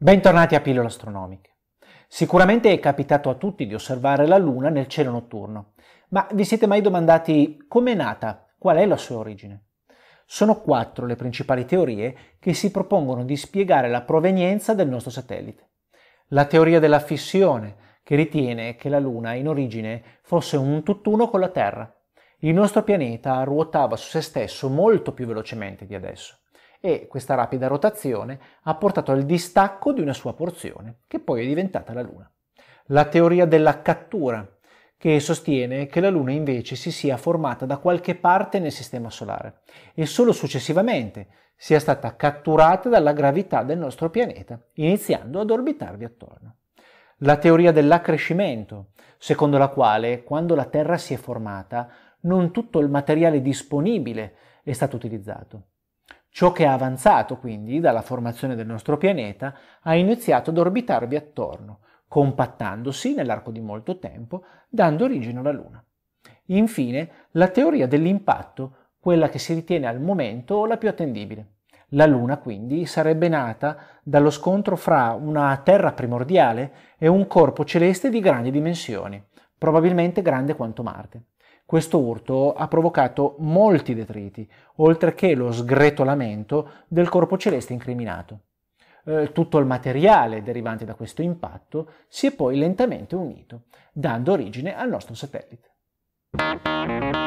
Bentornati a Pillole Astronomiche. Sicuramente è capitato a tutti di osservare la Luna nel cielo notturno, ma vi siete mai domandati com'è nata? Qual è la sua origine? Sono quattro le principali teorie che si propongono di spiegare la provenienza del nostro satellite. La teoria della fissione, che ritiene che la Luna in origine fosse un tutt'uno con la Terra, il nostro pianeta ruotava su se stesso molto più velocemente di adesso e questa rapida rotazione ha portato al distacco di una sua porzione, che poi è diventata la Luna. La teoria della cattura, che sostiene che la Luna invece si sia formata da qualche parte nel Sistema Solare e solo successivamente sia stata catturata dalla gravità del nostro pianeta, iniziando ad orbitarvi attorno. La teoria dell'accrescimento, secondo la quale quando la Terra si è formata non tutto il materiale disponibile è stato utilizzato. Ciò che è avanzato, quindi, dalla formazione del nostro pianeta, ha iniziato ad orbitarvi attorno, compattandosi nell'arco di molto tempo, dando origine alla Luna. Infine, la teoria dell'impatto, quella che si ritiene al momento la più attendibile. La Luna quindi sarebbe nata dallo scontro fra una Terra primordiale e un corpo celeste di grandi dimensioni, probabilmente grande quanto Marte. Questo urto ha provocato molti detriti, oltre che lo sgretolamento del corpo celeste incriminato. Eh, tutto il materiale derivante da questo impatto si è poi lentamente unito, dando origine al nostro satellite.